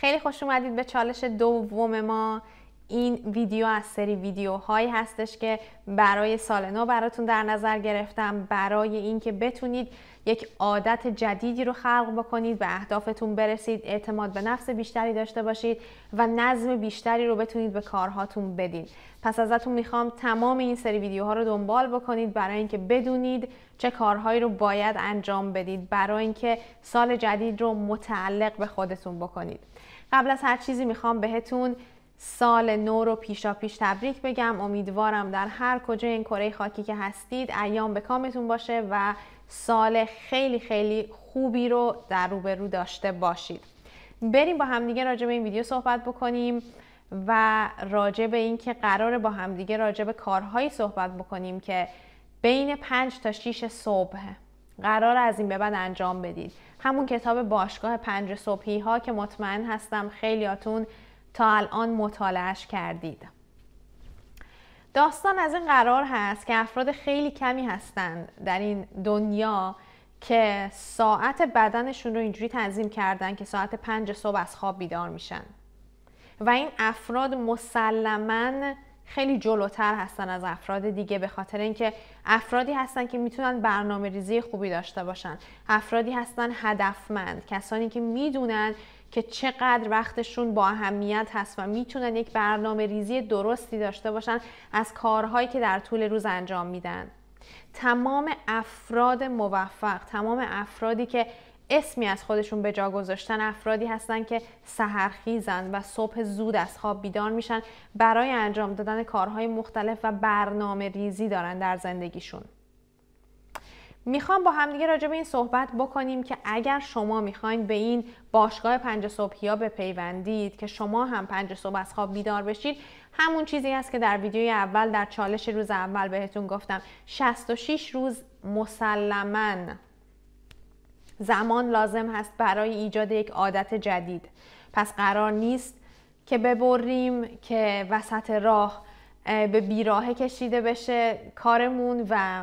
خیلی خوش اومدید به چالش دوم ما این ویدیو از سری ویدیوهایی هستش که برای سال نو براتون در نظر گرفتم برای اینکه بتونید یک عادت جدیدی رو خلق بکنید به اهدافتون برسید اعتماد به نفس بیشتری داشته باشید و نظم بیشتری رو بتونید به کارهاتون بدین پس ازتون میخوام تمام این سری ویدیوها رو دنبال بکنید برای اینکه بدونید چه کارهایی رو باید انجام بدید برای اینکه سال جدید رو متعلق به خودتون بکنید قبل از هر چیزی میخوام بهتون سال نو رو پیشا پیش تبریک بگم امیدوارم در هر کجای این کره خاکی که هستید ایام به کامتون باشه و سال خیلی خیلی خوبی رو در روبرو داشته باشید بریم با همدیگه راجع به این ویدیو صحبت بکنیم و راجع به اینکه قراره با همدیگه راجع به کارهایی صحبت بکنیم که بین 5 تا 6 صبح قرار از این به بعد انجام بدید همون کتاب باشگاه پنج صبحی ها که مطمئن هستم خیلیاتون تا الان مطالعش کردید داستان از این قرار هست که افراد خیلی کمی هستند در این دنیا که ساعت بدنشون رو اینجوری تنظیم کردن که ساعت پنج صبح از خواب بیدار میشن و این افراد مسلما خیلی جلوتر هستن از افراد دیگه به خاطر اینکه افرادی هستن که میتونن برنامه ریزی خوبی داشته باشن افرادی هستن هدفمند کسانی که میدونن که چقدر وقتشون با اهمیت هست و میتونن یک برنامه ریزی درستی داشته باشن از کارهایی که در طول روز انجام میدن تمام افراد موفق تمام افرادی که اسمی از خودشون به جا گذاشتن افرادی هستند که سهرخیزند و صبح زود از خواب بیدار میشن برای انجام دادن کارهای مختلف و برنامه ریزی دارن در زندگیشون میخوام با همدیگه راجع به این صحبت بکنیم که اگر شما میخواین به این باشگاه پنج صبحی ها بپیوندید که شما هم پنج صبح از خواب بیدار بشید همون چیزی است که در ویدیوی اول در چالش روز اول بهتون گفتم 66 روز مسلما زمان لازم هست برای ایجاد یک عادت جدید پس قرار نیست که ببریم که وسط راه به بیراه کشیده بشه کارمون و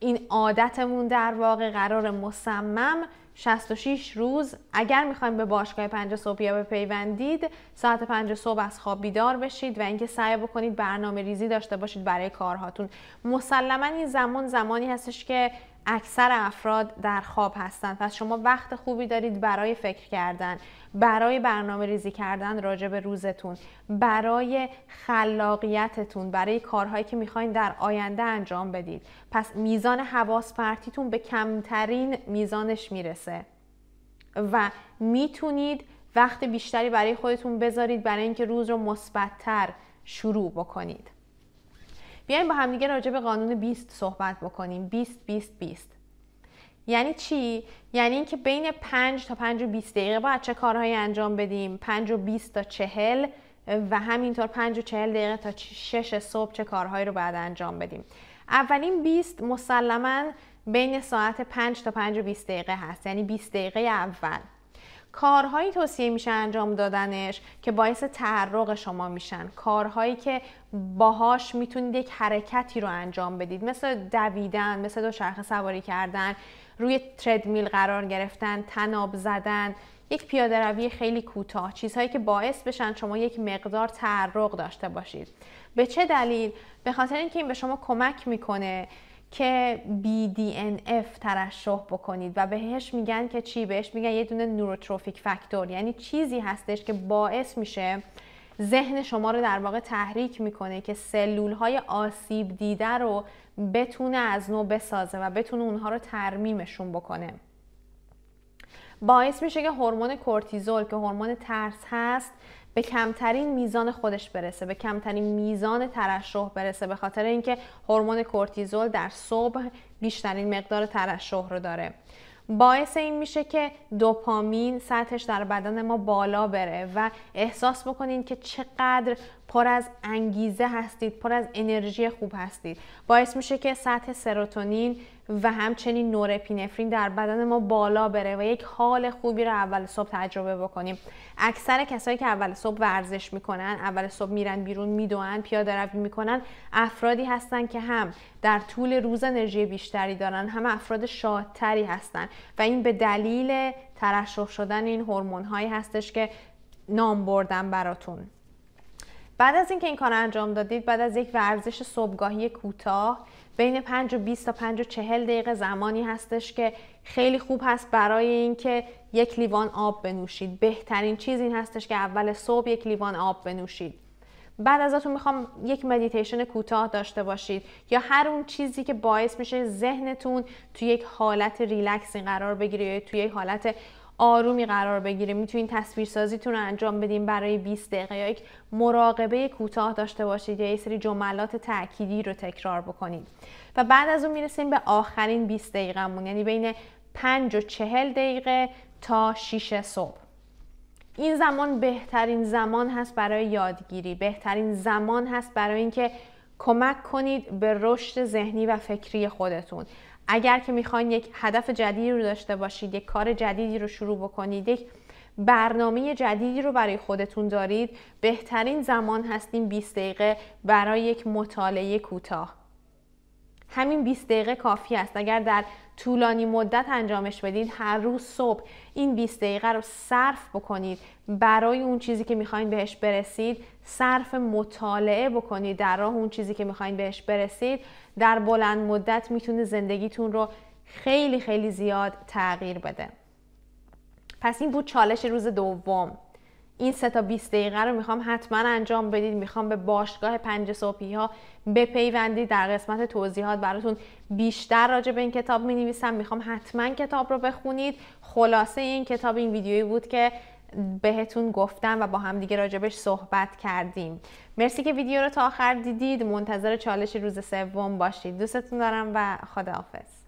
این عادتمون در واقع قرار مصمم 66 روز اگر میخوایم به باشگاه 5 به پیوندید ساعت 5 صبح از خواب بیدار بشید و اینکه سعی بکنید برنامه ریزی داشته باشید برای کارهاتون مسلما این زمان زمانی هستش که اکثر افراد در خواب هستند پس شما وقت خوبی دارید برای فکر کردن برای برنامه ریزی کردن راجع به روزتون برای خلاقیتتون برای کارهایی که میخواین در آینده انجام بدید پس میزان حواس پرتیتون به کمترین میزانش میرسه و میتونید وقت بیشتری برای خودتون بذارید برای اینکه روز رو مثبتتر شروع بکنید بیایم با همدیگه راجع به قانون 20 صحبت بکنیم 20 20 20 یعنی چی یعنی اینکه بین 5 تا 5 و 20 دقیقه باید چه کارهایی انجام بدیم 5 و 20 تا 40 و همینطور 5 و 40 دقیقه تا 6 صبح چه کارهایی رو باید انجام بدیم اولین 20 مسلما بین ساعت 5 تا 5 و 20 دقیقه هست یعنی 20 دقیقه اول کارهایی توصیه میشه انجام دادنش که باعث تحرق شما میشن کارهایی که باهاش میتونید یک حرکتی رو انجام بدید مثل دویدن مثل دوچرخه سواری کردن روی تردمیل قرار گرفتن تناب زدن یک پیاده روی خیلی کوتاه چیزهایی که باعث بشن شما یک مقدار تعرق داشته باشید به چه دلیل به خاطر اینکه این به شما کمک میکنه که BDNF ترشح بکنید و بهش میگن که چی بهش میگن یه دونه نوروتروفیک فاکتور یعنی چیزی هستش که باعث میشه ذهن شما رو در واقع تحریک میکنه که سلول های آسیب دیده رو بتونه از نو بسازه و بتونه اونها رو ترمیمشون بکنه باعث میشه که هورمون کورتیزول که هورمون ترس هست به کمترین میزان خودش برسه به کمترین میزان ترشح برسه به خاطر اینکه هورمون کورتیزول در صبح بیشترین مقدار ترشح رو داره باعث این میشه که دوپامین سطحش در بدن ما بالا بره و احساس بکنین که چقدر پر از انگیزه هستید پر از انرژی خوب هستید باعث میشه که سطح سروتونین و همچنین نورپینفرین در بدن ما بالا بره و یک حال خوبی رو اول صبح تجربه بکنیم اکثر کسایی که اول صبح ورزش میکنن اول صبح میرن بیرون میدونن، پیاده روی میکنن افرادی هستن که هم در طول روز انرژی بیشتری دارن هم افراد شادتری هستن و این به دلیل ترشح شدن این هورمون هایی هستش که نام بردم براتون بعد از اینکه این کار انجام دادید بعد از یک ورزش صبحگاهی کوتاه بین 5 و 20 تا 5 و 40 دقیقه زمانی هستش که خیلی خوب هست برای اینکه یک لیوان آب بنوشید بهترین چیز این هستش که اول صبح یک لیوان آب بنوشید بعد از ازتون میخوام یک مدیتیشن کوتاه داشته باشید یا هر اون چیزی که باعث میشه ذهنتون توی یک حالت ریلکسی قرار بگیره یا توی یک حالت آرومی قرار بگیریم میتونین تصویر سازیتون رو انجام بدین برای 20 دقیقه یا یک مراقبه کوتاه داشته باشید یا یه سری جملات تأکیدی رو تکرار بکنید و بعد از اون میرسیم به آخرین 20 دقیقهمون یعنی بین 5 و 40 دقیقه تا 6 صبح این زمان بهترین زمان هست برای یادگیری بهترین زمان هست برای اینکه کمک کنید به رشد ذهنی و فکری خودتون اگر که میخواین یک هدف جدیدی رو داشته باشید یک کار جدیدی رو شروع بکنید یک برنامه جدیدی رو برای خودتون دارید بهترین زمان هستیم 20 دقیقه برای یک مطالعه کوتاه همین 20 دقیقه کافی است اگر در طولانی مدت انجامش بدید هر روز صبح این 20 دقیقه رو صرف بکنید برای اون چیزی که میخواین بهش برسید صرف مطالعه بکنید در راه اون چیزی که میخواین بهش برسید در بلند مدت میتونه زندگیتون رو خیلی خیلی زیاد تغییر بده پس این بود چالش روز دوم این سه تا 20 دقیقه رو میخوام حتما انجام بدید میخوام به باشگاه پنج صبحی ها بپیوندید در قسمت توضیحات براتون بیشتر راجع به این کتاب می نویسم میخوام حتما کتاب رو بخونید خلاصه این کتاب این ویدیویی بود که بهتون گفتم و با هم دیگه راجبش صحبت کردیم مرسی که ویدیو رو تا آخر دیدید منتظر چالش روز سوم باشید دوستتون دارم و خداحافظ